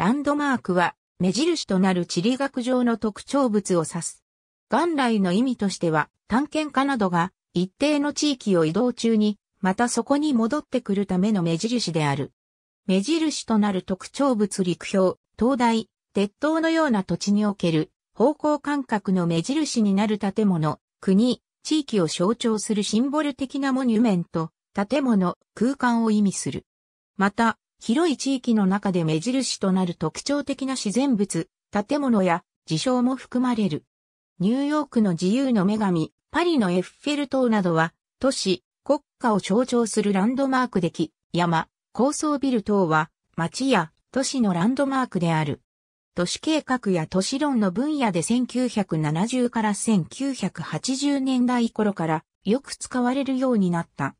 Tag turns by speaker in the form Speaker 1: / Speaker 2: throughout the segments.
Speaker 1: ランドマークは目印となる地理学上の特徴物を指す。元来の意味としては探検家などが一定の地域を移動中にまたそこに戻ってくるための目印である。目印となる特徴物陸標、灯台、鉄塔のような土地における方向感覚の目印になる建物、国、地域を象徴するシンボル的なモニュメント、建物、空間を意味する。また、広い地域の中で目印となる特徴的な自然物、建物や事象も含まれる。ニューヨークの自由の女神、パリのエッフェル塔などは、都市、国家を象徴するランドマークでき、山、高層ビル等は、町や都市のランドマークである。都市計画や都市論の分野で1970から1980年代頃からよく使われるようになった。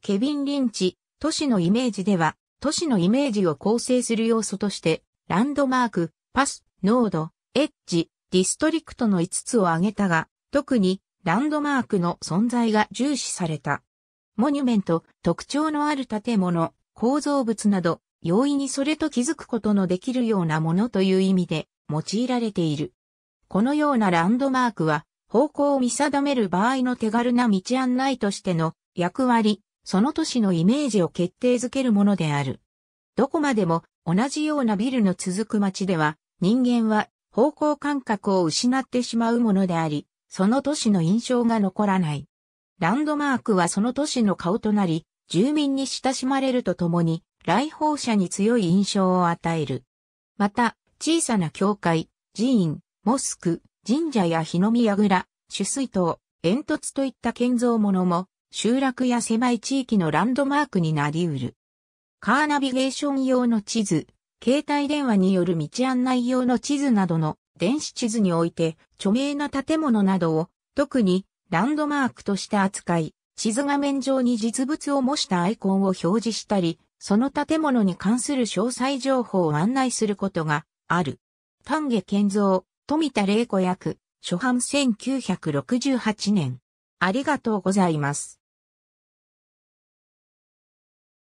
Speaker 1: ケビン・リンチ、都市のイメージでは、都市のイメージを構成する要素として、ランドマーク、パス、ノード、エッジ、ディストリクトの5つを挙げたが、特にランドマークの存在が重視された。モニュメント、特徴のある建物、構造物など、容易にそれと気づくことのできるようなものという意味で用いられている。このようなランドマークは、方向を見定める場合の手軽な道案内としての役割、その都市のイメージを決定づけるものである。どこまでも同じようなビルの続く街では、人間は方向感覚を失ってしまうものであり、その都市の印象が残らない。ランドマークはその都市の顔となり、住民に親しまれるとともに、来訪者に強い印象を与える。また、小さな教会、寺院、モスク、神社や日の宮蔵、取水塔、煙突といった建造物も、集落や狭い地域のランドマークになり得る。カーナビゲーション用の地図、携帯電話による道案内用の地図などの電子地図において著名な建物などを特にランドマークとして扱い、地図画面上に実物を模したアイコンを表示したり、その建物に関する詳細情報を案内することがある。丹下健三、富田玲子役、初版1968年。ありがとうございます。